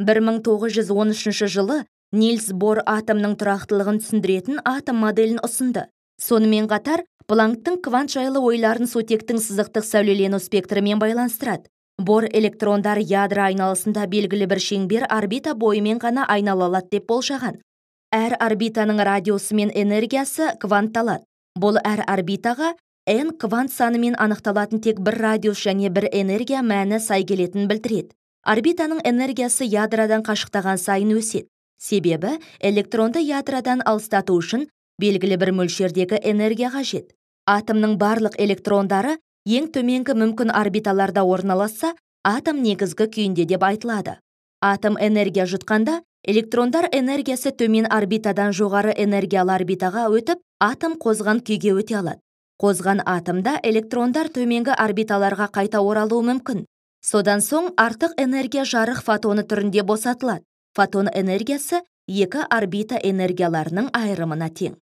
1913 жылы нильс бор атомның тұрақтылығын түсіндіретін атом моделін ұсынды сонымен қатар планктың квант жайлы ойларын сутектің сызықтық сәулелену спектрімен байланыстырады бор электрондар ядро айналысында белгілі бір шеңбер орбита бойымен ғана айнала алады деп болжаған әр орбитаның радиусы мен энергиясы квантталады бұл әр орбитаға n квант санымен анықталатын тек бір радиус және бір энергия мәні сай келетінін білдіреді орбитаның энергиясы ядродан қашықтаған сайын өседі себебі электронды ядродан алыстату үшін белгілі бір мөлшердегі энергия қажет атомның барлық электрондары ең төменгі мүмкін орбиталарда орналасса атом негізгі күйінде деп айтылады атом энергия жұтқанда электрондар энергиясы төмен орбитадан жоғары энергиялы орбитаға өтіп атом қозған күйге өте алады қозған атомда электрондар төменгі орбиталарға қайта оралуы мүмкін содан соң артық энергия жарық фотоны түрінде босатылады фотон энергиясы екі орбита энергияларының айырымына тең